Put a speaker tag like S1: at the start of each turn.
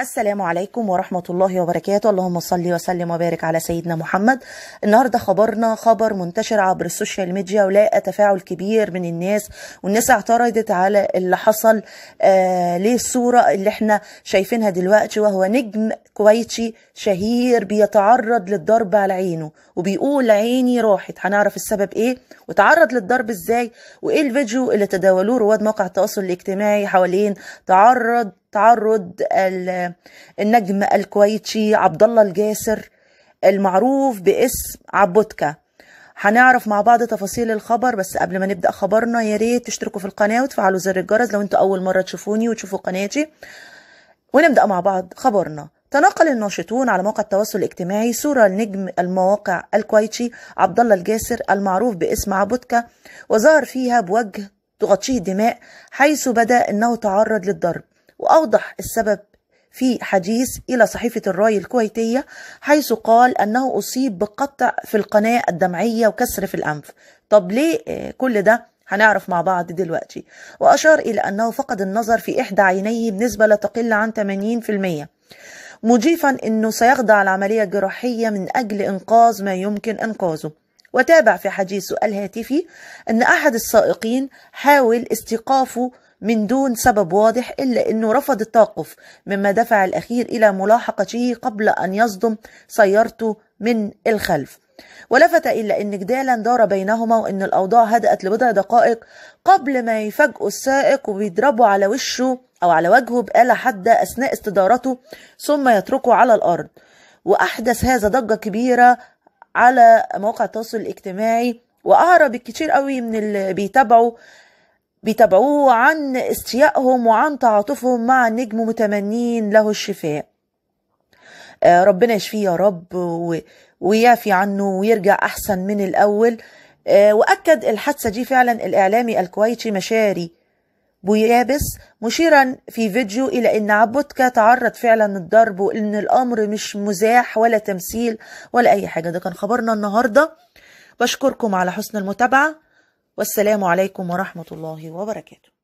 S1: السلام عليكم ورحمة الله وبركاته اللهم صل وسلم وبارك على سيدنا محمد النهاردة خبرنا خبر منتشر عبر السوشيال ميديا ولاقى تفاعل كبير من الناس والناس اعترضت على اللي حصل آه للصورة اللي احنا شايفينها دلوقتي وهو نجم كويتي شهير بيتعرض للضرب على عينه وبيقول عيني راحت هنعرف السبب ايه وتعرض للضرب ازاي وايه الفيديو اللي تداولوه رواد مواقع التواصل الاجتماعي حوالين تعرض تعرض النجم الكويتشي عبد الله الجاسر المعروف باسم عبودكا هنعرف مع بعض تفاصيل الخبر بس قبل ما نبدا خبرنا يا ريت تشتركوا في القناه وتفعلوا زر الجرس لو انتوا اول مره تشوفوني وتشوفوا قناتي ونبدا مع بعض خبرنا تناقل الناشطون على مواقع التواصل الاجتماعي صوره لنجم المواقع الكويتشي عبد الله الجاسر المعروف باسم عبودكا وظهر فيها بوجه تغطيه دماء حيث بدا انه تعرض للضرب وأوضح السبب في حديث إلى صحيفة الراي الكويتية حيث قال أنه أصيب بقطع في القناة الدمعية وكسر في الأنف طب ليه آه، كل ده هنعرف مع بعض دلوقتي وأشار إلى أنه فقد النظر في إحدى عينيه بنسبة لا تقل عن 80% مضيفا أنه سيخضع العملية الجراحية من أجل إنقاذ ما يمكن إنقاذه وتابع في حديثه الهاتفي أن أحد السائقين حاول استيقافه من دون سبب واضح إلا أنه رفض التوقف مما دفع الأخير إلى ملاحقته قبل أن يصدم سيارته من الخلف ولفت إلا أن جدالا دار بينهما وأن الأوضاع هدأت لبضع دقائق قبل ما يفاجئوا السائق وبيضربوا على وشه أو على وجهه بآلة حادة أثناء استدارته ثم يتركه على الأرض وأحدث هذا ضجة كبيرة على مواقع التواصل الاجتماعي واعرب الكتير قوي من اللي بيتابعوا بيتابعوه عن استيائهم وعن تعاطفهم مع النجم متمنين له الشفاء آه، ربنا يشفيه يا رب ويعفي عنه ويرجع احسن من الاول آه، واكد الحادثه دي فعلا الاعلامي الكويتي مشاري بويابس مشيرا في فيديو إلى أن عبودكا تعرض فعلا للضرب وأن الأمر مش مزاح ولا تمثيل ولا أي حاجة ده كان خبرنا النهاردة بشكركم على حسن المتابعة والسلام عليكم ورحمة الله وبركاته